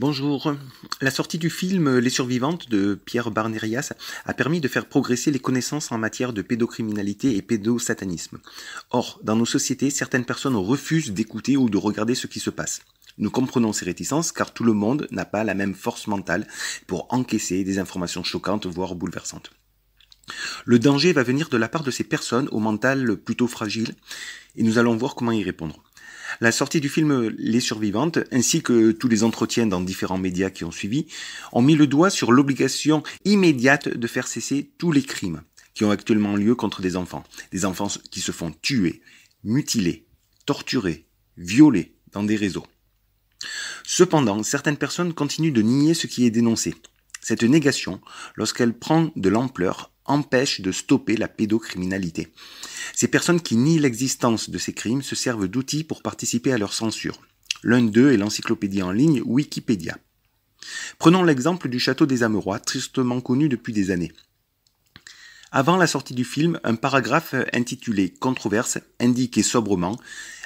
Bonjour. La sortie du film Les Survivantes de Pierre Barnérias a permis de faire progresser les connaissances en matière de pédocriminalité et pédosatanisme. Or, dans nos sociétés, certaines personnes refusent d'écouter ou de regarder ce qui se passe. Nous comprenons ces réticences car tout le monde n'a pas la même force mentale pour encaisser des informations choquantes, voire bouleversantes. Le danger va venir de la part de ces personnes au mental plutôt fragile et nous allons voir comment y répondre. La sortie du film Les Survivantes, ainsi que tous les entretiens dans différents médias qui ont suivi, ont mis le doigt sur l'obligation immédiate de faire cesser tous les crimes qui ont actuellement lieu contre des enfants. Des enfants qui se font tuer, mutiler, torturer, violer dans des réseaux. Cependant, certaines personnes continuent de nier ce qui est dénoncé. Cette négation, lorsqu'elle prend de l'ampleur, empêche de stopper la pédocriminalité. Ces personnes qui nient l'existence de ces crimes se servent d'outils pour participer à leur censure. L'un d'eux est l'encyclopédie en ligne Wikipédia. Prenons l'exemple du château des Amerois, tristement connu depuis des années. Avant la sortie du film, un paragraphe intitulé Controverse indiquait sobrement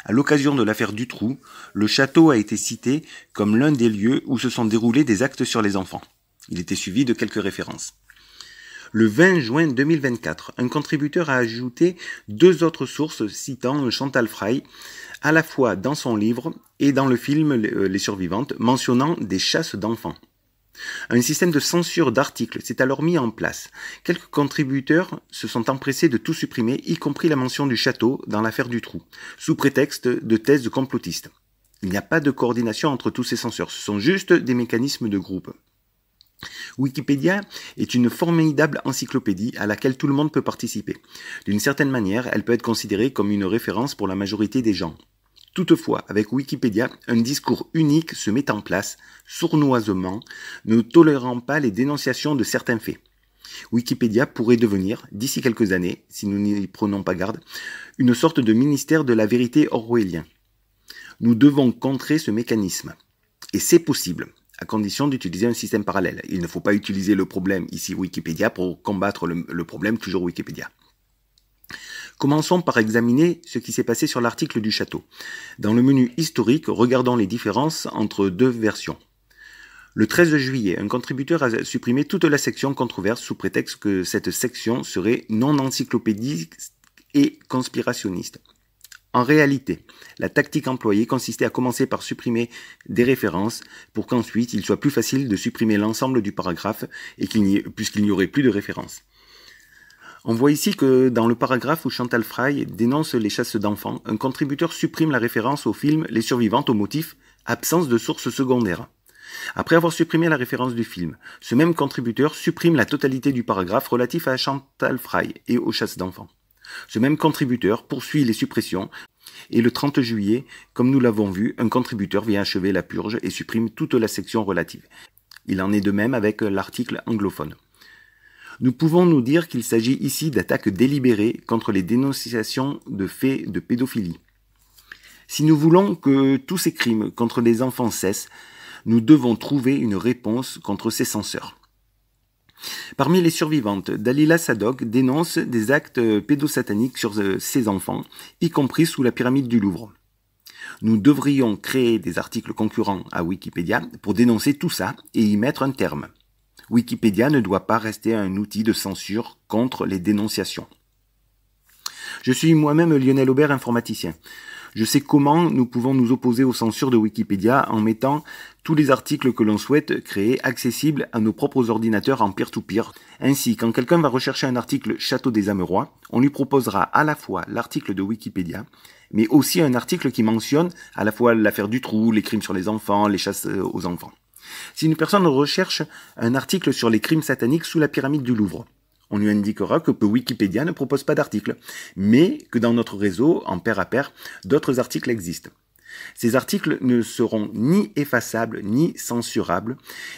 à l'occasion de l'affaire Dutroux, le château a été cité comme l'un des lieux où se sont déroulés des actes sur les enfants. Il était suivi de quelques références. Le 20 juin 2024, un contributeur a ajouté deux autres sources citant Chantal Frey, à la fois dans son livre et dans le film euh, Les Survivantes, mentionnant des chasses d'enfants. Un système de censure d'articles s'est alors mis en place. Quelques contributeurs se sont empressés de tout supprimer, y compris la mention du château dans l'affaire du trou, sous prétexte de thèses complotistes. Il n'y a pas de coordination entre tous ces censeurs, ce sont juste des mécanismes de groupe. Wikipédia est une formidable encyclopédie à laquelle tout le monde peut participer. D'une certaine manière, elle peut être considérée comme une référence pour la majorité des gens. Toutefois, avec Wikipédia, un discours unique se met en place, sournoisement, ne tolérant pas les dénonciations de certains faits. Wikipédia pourrait devenir, d'ici quelques années, si nous n'y prenons pas garde, une sorte de ministère de la vérité orwellien. Nous devons contrer ce mécanisme. Et c'est possible à condition d'utiliser un système parallèle. Il ne faut pas utiliser le problème ici Wikipédia pour combattre le, problème toujours Wikipédia. Commençons par examiner ce qui s'est passé sur l'article du château. Dans le menu historique, regardons les différences entre deux versions. Le 13 juillet, un contributeur a supprimé toute la section controverse sous prétexte que cette section serait non encyclopédique et conspirationniste. En réalité, la tactique employée consistait à commencer par supprimer des références pour qu'ensuite il soit plus facile de supprimer l'ensemble du paragraphe et puisqu'il n'y aurait plus de références. On voit ici que dans le paragraphe où Chantal Fry dénonce les chasses d'enfants, un contributeur supprime la référence au film Les survivantes au motif absence de sources secondaires. Après avoir supprimé la référence du film, ce même contributeur supprime la totalité du paragraphe relatif à Chantal Fry et aux chasses d'enfants. Ce même contributeur poursuit les suppressions et le 30 juillet, comme nous l'avons vu, un contributeur vient achever la purge et supprime toute la section relative. Il en est de même avec l'article anglophone. Nous pouvons nous dire qu'il s'agit ici d'attaques délibérées contre les dénonciations de faits de pédophilie. Si nous voulons que tous ces crimes contre les enfants cessent, nous devons trouver une réponse contre ces censeurs. Parmi les survivantes, Dalila Sadok dénonce des actes euh, pédosataniques sur euh, ses enfants, y compris sous la pyramide du Louvre. Nous devrions créer des articles concurrents à Wikipédia pour dénoncer tout ça et y mettre un terme. Wikipédia ne doit pas rester un outil de censure contre les dénonciations. Je suis moi-même Lionel Aubert, informaticien. Je sais comment nous pouvons nous opposer aux censures de Wikipédia en mettant tous les articles que l'on souhaite créer accessibles à nos propres ordinateurs en peer-to-peer. Ainsi, quand quelqu'un va rechercher un article Château des Amerois, on lui proposera à la fois l'article de Wikipédia, mais aussi un article qui mentionne à la fois l'affaire du trou, les crimes sur les enfants, les chasses euh, aux enfants. Si une personne recherche un article sur les crimes sataniques sous la pyramide du Louvre, on lui indiquera que Wikipédia ne propose pas d'articles, mais que dans notre réseau, en pair à pair, d'autres articles existent. Ces articles ne seront ni effaçables ni censurables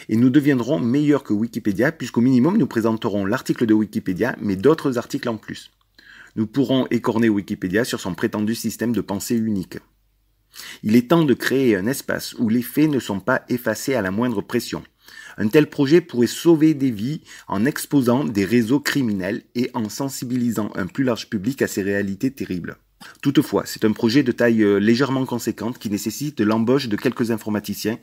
et nous deviendrons meilleurs que Wikipédia puisqu'au minimum nous présenterons l'article de Wikipédia mais d'autres articles en plus. Nous pourrons écorner Wikipédia sur son prétendu système de pensée unique. Il est temps de créer un espace où les faits ne sont pas effacés à la moindre pression. Un tel projet pourrait sauver des vies en exposant des réseaux criminels et en sensibilisant un plus large public à ces réalités terribles. Toutefois, c'est un projet de taille euh, légèrement conséquente qui nécessite l'embauche de quelques informaticiens.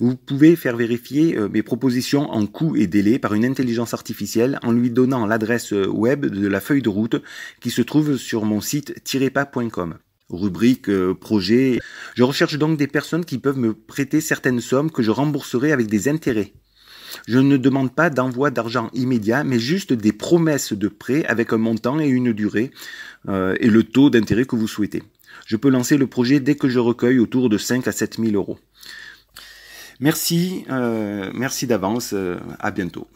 Vous pouvez faire vérifier euh, mes propositions en coût et délai par une intelligence artificielle en lui donnant l'adresse euh, web de la feuille de route qui se trouve sur mon site tirepa.com rubrique euh, projet. Je recherche donc des personnes qui peuvent me prêter certaines sommes que je rembourserai avec des intérêts. Je ne demande pas d'envoi d'argent immédiat, mais juste des promesses de prêt avec un montant et une durée euh, et le taux d'intérêt que vous souhaitez. Je peux lancer le projet dès que je recueille autour de 5 à 7 000 euros. Merci, euh, merci d'avance, à bientôt.